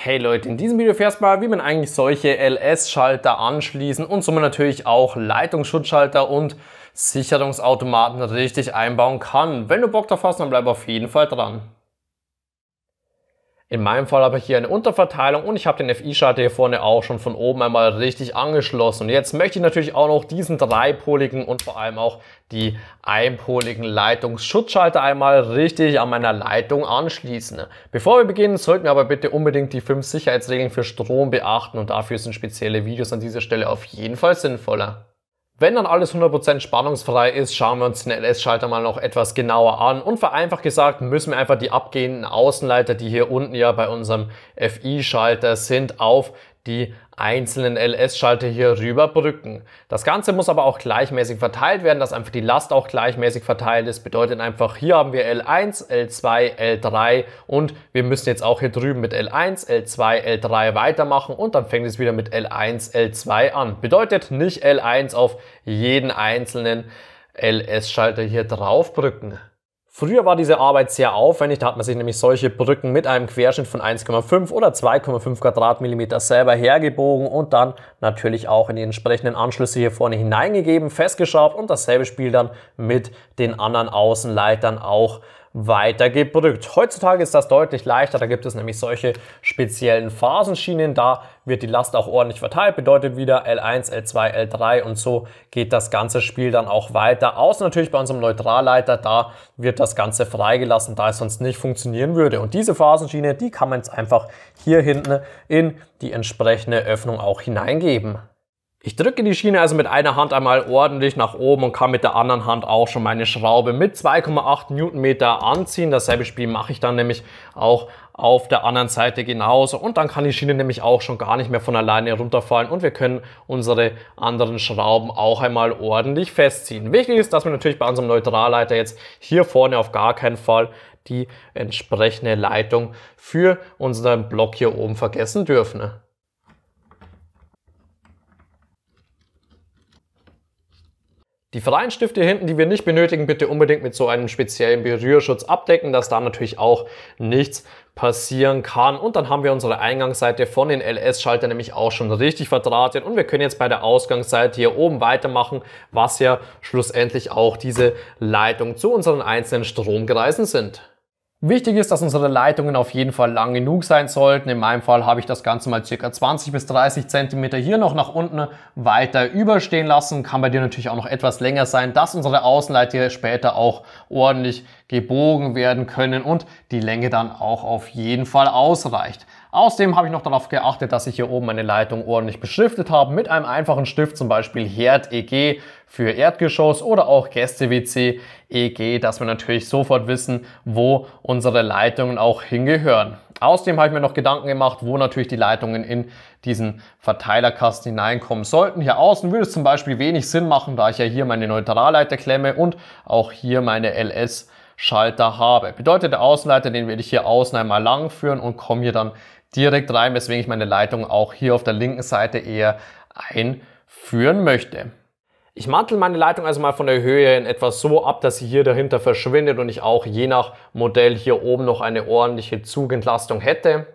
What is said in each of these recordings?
Hey Leute, in diesem Video erfährst du mal, wie man eigentlich solche LS-Schalter anschließen und somit natürlich auch Leitungsschutzschalter und Sicherungsautomaten richtig einbauen kann. Wenn du Bock drauf hast, dann bleib auf jeden Fall dran. In meinem Fall habe ich hier eine Unterverteilung und ich habe den FI-Schalter hier vorne auch schon von oben einmal richtig angeschlossen. Und jetzt möchte ich natürlich auch noch diesen dreipoligen und vor allem auch die einpoligen Leitungsschutzschalter einmal richtig an meiner Leitung anschließen. Bevor wir beginnen, sollten wir aber bitte unbedingt die fünf Sicherheitsregeln für Strom beachten und dafür sind spezielle Videos an dieser Stelle auf jeden Fall sinnvoller. Wenn dann alles 100% spannungsfrei ist, schauen wir uns den LS-Schalter mal noch etwas genauer an. Und vereinfacht gesagt müssen wir einfach die abgehenden Außenleiter, die hier unten ja bei unserem FI-Schalter sind, auf die einzelnen LS-Schalter hier rüberbrücken. Das Ganze muss aber auch gleichmäßig verteilt werden, dass einfach die Last auch gleichmäßig verteilt ist. Bedeutet einfach, hier haben wir L1, L2, L3 und wir müssen jetzt auch hier drüben mit L1, L2, L3 weitermachen und dann fängt es wieder mit L1, L2 an. Bedeutet nicht L1 auf jeden einzelnen LS-Schalter hier draufbrücken. Früher war diese Arbeit sehr aufwendig, da hat man sich nämlich solche Brücken mit einem Querschnitt von 1,5 oder 2,5 Quadratmillimeter selber hergebogen und dann natürlich auch in die entsprechenden Anschlüsse hier vorne hineingegeben, festgeschraubt und dasselbe Spiel dann mit den anderen Außenleitern auch weiter gedrückt. Heutzutage ist das deutlich leichter, da gibt es nämlich solche speziellen Phasenschienen, da wird die Last auch ordentlich verteilt, bedeutet wieder L1, L2, L3 und so geht das ganze Spiel dann auch weiter. Außer natürlich bei unserem Neutralleiter, da wird das Ganze freigelassen, da es sonst nicht funktionieren würde. Und diese Phasenschiene, die kann man jetzt einfach hier hinten in die entsprechende Öffnung auch hineingeben. Ich drücke die Schiene also mit einer Hand einmal ordentlich nach oben und kann mit der anderen Hand auch schon meine Schraube mit 2,8 Newtonmeter anziehen. Dasselbe Spiel mache ich dann nämlich auch auf der anderen Seite genauso und dann kann die Schiene nämlich auch schon gar nicht mehr von alleine runterfallen und wir können unsere anderen Schrauben auch einmal ordentlich festziehen. Wichtig ist, dass wir natürlich bei unserem Neutralleiter jetzt hier vorne auf gar keinen Fall die entsprechende Leitung für unseren Block hier oben vergessen dürfen. Ne? Die freien Stifte hinten, die wir nicht benötigen, bitte unbedingt mit so einem speziellen Berührschutz abdecken, dass da natürlich auch nichts passieren kann. Und dann haben wir unsere Eingangsseite von den LS-Schaltern nämlich auch schon richtig verdrahtet. Und wir können jetzt bei der Ausgangsseite hier oben weitermachen, was ja schlussendlich auch diese Leitung zu unseren einzelnen Stromkreisen sind. Wichtig ist, dass unsere Leitungen auf jeden Fall lang genug sein sollten. In meinem Fall habe ich das Ganze mal circa 20 bis 30 Zentimeter hier noch nach unten weiter überstehen lassen. Kann bei dir natürlich auch noch etwas länger sein, dass unsere Außenleiter später auch ordentlich gebogen werden können und die Länge dann auch auf jeden Fall ausreicht. Außerdem habe ich noch darauf geachtet, dass ich hier oben meine Leitung ordentlich beschriftet habe mit einem einfachen Stift, zum Beispiel Herd EG für Erdgeschoss oder auch Gäste-WC EG, dass wir natürlich sofort wissen, wo unsere Leitungen auch hingehören. Außerdem habe ich mir noch Gedanken gemacht, wo natürlich die Leitungen in diesen Verteilerkasten hineinkommen sollten. Hier außen würde es zum Beispiel wenig Sinn machen, da ich ja hier meine Neutralleiterklemme und auch hier meine LS Schalter habe. Bedeutet der Außenleiter, den werde ich hier außen einmal lang führen und komme hier dann direkt rein, weswegen ich meine Leitung auch hier auf der linken Seite eher einführen möchte. Ich mantel meine Leitung also mal von der Höhe in etwas so ab, dass sie hier dahinter verschwindet und ich auch je nach Modell hier oben noch eine ordentliche Zugentlastung hätte.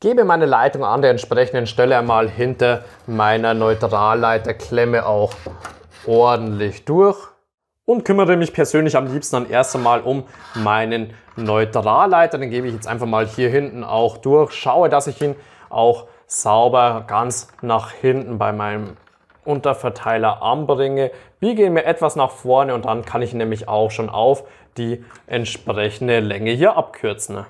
Gebe meine Leitung an der entsprechenden Stelle einmal hinter meiner Neutralleiterklemme auch ordentlich durch und kümmere mich persönlich am liebsten dann erst einmal um meinen Neutralleiter. Den gebe ich jetzt einfach mal hier hinten auch durch. Schaue, dass ich ihn auch sauber ganz nach hinten bei meinem Unterverteiler anbringe. Biege ihn mir etwas nach vorne und dann kann ich nämlich auch schon auf die entsprechende Länge hier abkürzen.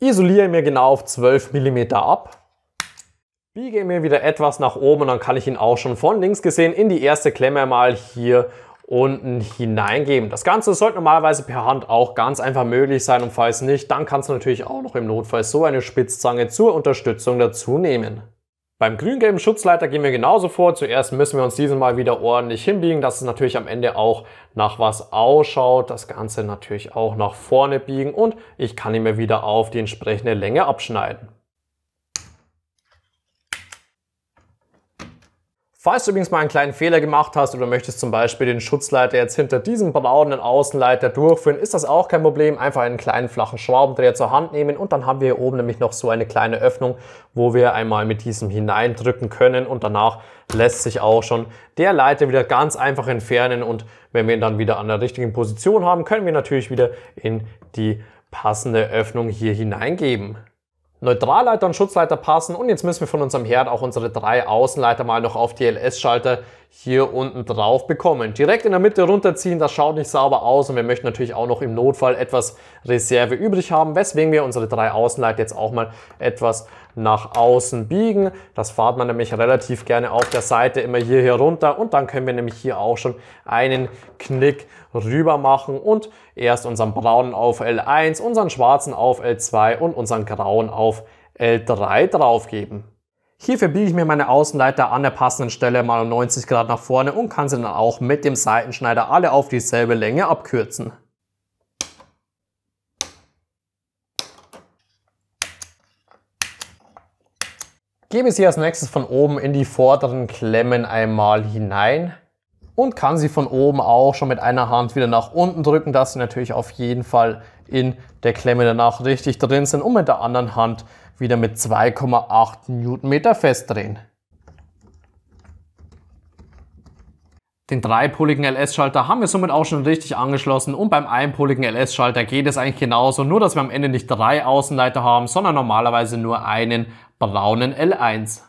Isoliere mir genau auf 12 mm ab biege mir wieder etwas nach oben und dann kann ich ihn auch schon von links gesehen in die erste Klemme mal hier unten hineingeben. Das Ganze sollte normalerweise per Hand auch ganz einfach möglich sein und falls nicht, dann kannst du natürlich auch noch im Notfall so eine Spitzzange zur Unterstützung dazu nehmen. Beim grün-gelben Schutzleiter gehen wir genauso vor. Zuerst müssen wir uns diesen mal wieder ordentlich hinbiegen, dass es natürlich am Ende auch nach was ausschaut. Das Ganze natürlich auch nach vorne biegen und ich kann ihn mir wieder auf die entsprechende Länge abschneiden. Falls du übrigens mal einen kleinen Fehler gemacht hast oder möchtest zum Beispiel den Schutzleiter jetzt hinter diesem braunen Außenleiter durchführen, ist das auch kein Problem. Einfach einen kleinen flachen Schraubendreher zur Hand nehmen und dann haben wir hier oben nämlich noch so eine kleine Öffnung, wo wir einmal mit diesem hineindrücken können und danach lässt sich auch schon der Leiter wieder ganz einfach entfernen und wenn wir ihn dann wieder an der richtigen Position haben, können wir natürlich wieder in die passende Öffnung hier hineingeben. Neutralleiter und Schutzleiter passen und jetzt müssen wir von unserem Herd auch unsere drei Außenleiter mal noch auf DLS-Schalter hier unten drauf bekommen. Direkt in der Mitte runterziehen, das schaut nicht sauber aus und wir möchten natürlich auch noch im Notfall etwas Reserve übrig haben, weswegen wir unsere drei Außenleiter jetzt auch mal etwas nach außen biegen. Das fahrt man nämlich relativ gerne auf der Seite immer hier herunter und dann können wir nämlich hier auch schon einen Knick rüber machen und erst unseren braunen auf L1, unseren schwarzen auf L2 und unseren grauen auf L3 draufgeben. Hierfür biege ich mir meine Außenleiter an der passenden Stelle mal um 90 Grad nach vorne und kann sie dann auch mit dem Seitenschneider alle auf dieselbe Länge abkürzen. Gebe sie als nächstes von oben in die vorderen Klemmen einmal hinein und kann sie von oben auch schon mit einer Hand wieder nach unten drücken, dass sie natürlich auf jeden Fall in der Klemme danach richtig drin sind und mit der anderen Hand wieder mit 2,8 Newtonmeter festdrehen. Den dreipoligen LS-Schalter haben wir somit auch schon richtig angeschlossen und beim einpoligen LS-Schalter geht es eigentlich genauso, nur dass wir am Ende nicht drei Außenleiter haben, sondern normalerweise nur einen braunen L1.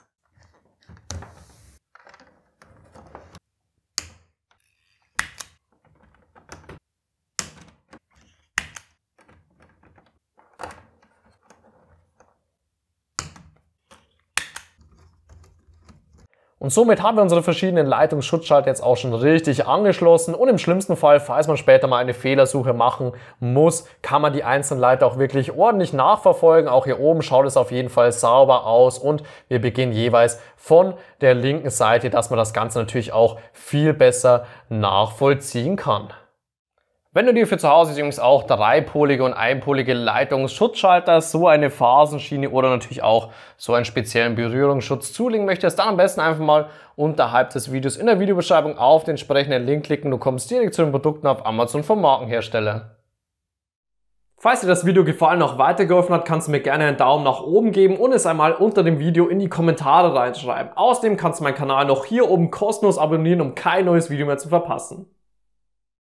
Und somit haben wir unsere verschiedenen Leitungsschutzschalter jetzt auch schon richtig angeschlossen und im schlimmsten Fall, falls man später mal eine Fehlersuche machen muss, kann man die einzelnen Leiter auch wirklich ordentlich nachverfolgen. Auch hier oben schaut es auf jeden Fall sauber aus und wir beginnen jeweils von der linken Seite, dass man das Ganze natürlich auch viel besser nachvollziehen kann. Wenn du dir für zu Hause übrigens auch dreipolige und einpolige Leitungsschutzschalter, so eine Phasenschiene oder natürlich auch so einen speziellen Berührungsschutz zulegen möchtest, dann am besten einfach mal unterhalb des Videos in der Videobeschreibung auf den entsprechenden Link klicken. Du kommst direkt zu den Produkten auf Amazon vom Markenhersteller. Falls dir das Video gefallen und noch weitergeholfen hat, kannst du mir gerne einen Daumen nach oben geben und es einmal unter dem Video in die Kommentare reinschreiben. Außerdem kannst du meinen Kanal noch hier oben kostenlos abonnieren, um kein neues Video mehr zu verpassen.